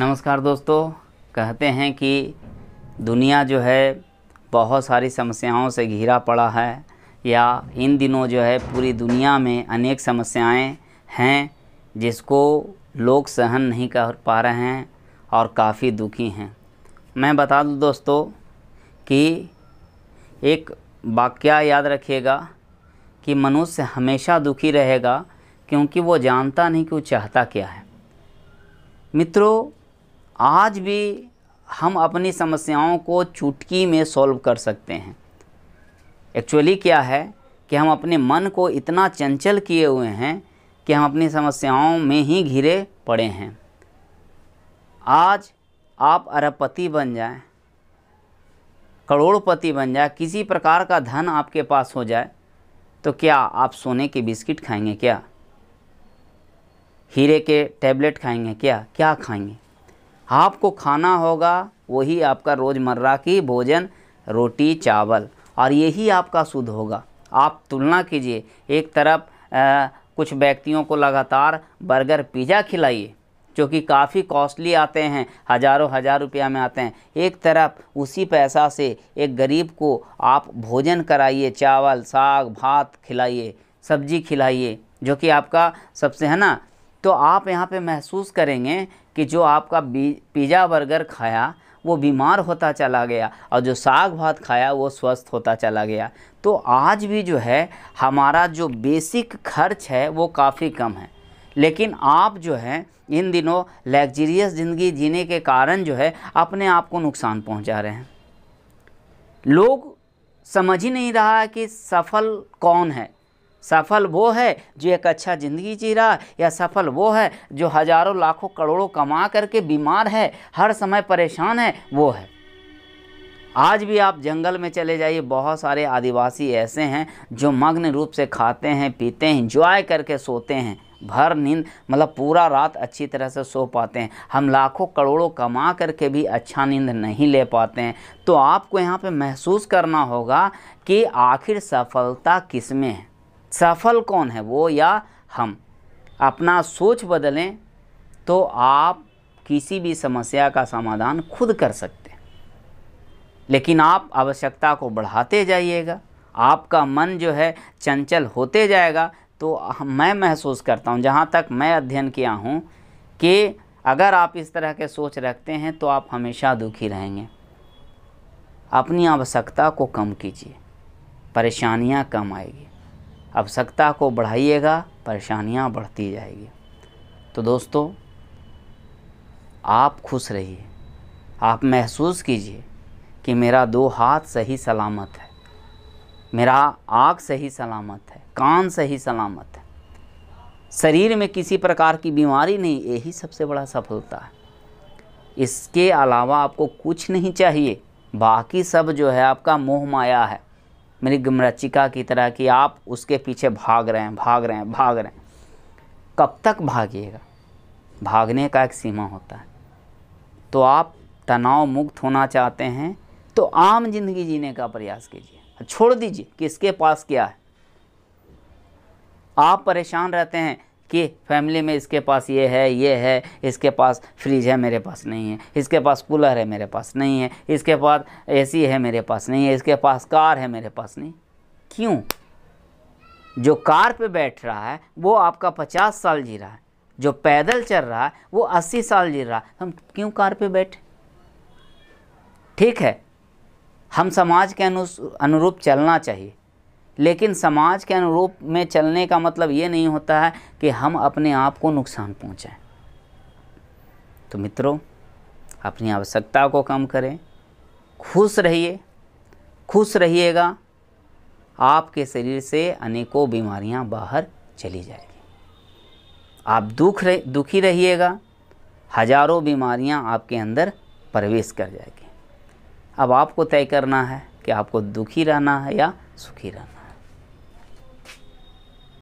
नमस्कार दोस्तों कहते हैं कि दुनिया जो है बहुत सारी समस्याओं से घिरा पड़ा है या इन दिनों जो है पूरी दुनिया में अनेक समस्याएं हैं जिसको लोग सहन नहीं कर पा रहे हैं और काफ़ी दुखी हैं मैं बता दूं दोस्तों कि एक वाक्य याद रखिएगा कि मनुष्य हमेशा दुखी रहेगा क्योंकि वो जानता नहीं कि वो चाहता क्या है मित्रों आज भी हम अपनी समस्याओं को चुटकी में सॉल्व कर सकते हैं एक्चुअली क्या है कि हम अपने मन को इतना चंचल किए हुए हैं कि हम अपनी समस्याओं में ही घिरे पड़े हैं आज आप अरबपति बन जाएं, करोड़पति बन जाए किसी प्रकार का धन आपके पास हो जाए तो क्या आप सोने के बिस्किट खाएंगे क्या हीरे के टैबलेट खाएंगे क्या क्या खाएंगे आपको खाना होगा वही आपका रोज़मर्रा की भोजन रोटी चावल और यही आपका शुद्ध होगा आप तुलना कीजिए एक तरफ आ, कुछ व्यक्तियों को लगातार बर्गर पिज़्ज़ा खिलाइए जो कि काफ़ी कॉस्टली आते हैं हज़ारों हज़ार रुपया में आते हैं एक तरफ उसी पैसा से एक गरीब को आप भोजन कराइए चावल साग भात खिलाइए सब्जी खिलाइए जो कि आपका सबसे है ना तो आप यहाँ पे महसूस करेंगे कि जो आपका पिज़्ज़ा बर्गर खाया वो बीमार होता चला गया और जो साग भात खाया वो स्वस्थ होता चला गया तो आज भी जो है हमारा जो बेसिक खर्च है वो काफ़ी कम है लेकिन आप जो है इन दिनों लग्जरियस ज़िंदगी जीने के कारण जो है अपने आप को नुकसान पहुंचा रहे हैं लोग समझ ही नहीं रहा है कि सफल कौन है सफल वो है जो एक अच्छा ज़िंदगी जी रहा है या सफल वो है जो हज़ारों लाखों करोड़ों कमा करके बीमार है हर समय परेशान है वो है आज भी आप जंगल में चले जाइए बहुत सारे आदिवासी ऐसे हैं जो मग्न रूप से खाते हैं पीते हैं इंजॉय करके सोते हैं भर नींद मतलब पूरा रात अच्छी तरह से सो पाते हैं हम लाखों करोड़ों कमा करके भी अच्छा नींद नहीं ले पाते हैं तो आपको यहाँ पे महसूस करना होगा कि आखिर सफलता किस में है सफल कौन है वो या हम अपना सोच बदलें तो आप किसी भी समस्या का समाधान खुद कर सकते हैं लेकिन आप आवश्यकता को बढ़ाते जाइएगा आपका मन जो है चंचल होते जाएगा तो मैं महसूस करता हूँ जहाँ तक मैं अध्ययन किया हूँ कि अगर आप इस तरह के सोच रखते हैं तो आप हमेशा दुखी रहेंगे अपनी आवश्यकता को कम कीजिए परेशानियाँ कम आएगी आवश्यकता को बढ़ाइएगा परेशानियाँ बढ़ती जाएगी तो दोस्तों आप खुश रहिए आप महसूस कीजिए कि मेरा दो हाथ सही सलामत है मेरा आँख सही सलामत है कान सही सलामत है शरीर में किसी प्रकार की बीमारी नहीं यही सबसे बड़ा सफलता है इसके अलावा आपको कुछ नहीं चाहिए बाकी सब जो है आपका मोह माया है मृग मृचिका की तरह कि आप उसके पीछे भाग रहे हैं भाग रहे हैं भाग रहे हैं कब तक भागिएगा भागने का एक सीमा होता है तो आप तनाव मुक्त होना चाहते हैं तो आम जिंदगी जीने का प्रयास कीजिए छोड़ दीजिए किसके पास क्या है आप परेशान रहते हैं कि फैमिली में इसके पास ये है ये है इसके पास फ्रिज है मेरे पास नहीं है इसके पास कूलर है मेरे पास नहीं है इसके पास एसी है मेरे पास नहीं है इसके पास कार है मेरे पास नहीं क्यों जो कार पे बैठ रहा है वो आपका पचास साल जी रहा है जो पैदल चल रहा है वो अस्सी साल जी रहा है हम क्यों कार पे बैठे ठीक है हम समाज के अनुरूप चलना चाहिए लेकिन समाज के अनुरूप में चलने का मतलब ये नहीं होता है कि हम अपने आप को नुकसान पहुँचाएँ तो मित्रों अपनी आवश्यकता को कम करें खुश रहिए खुश रहिएगा आपके शरीर से अनेकों बीमारियां बाहर चली जाएगी आप दुख रह, दुखी रहिएगा हजारों बीमारियां आपके अंदर प्रवेश कर जाएगी अब आपको तय करना है कि आपको दुखी रहना है या सुखी रहना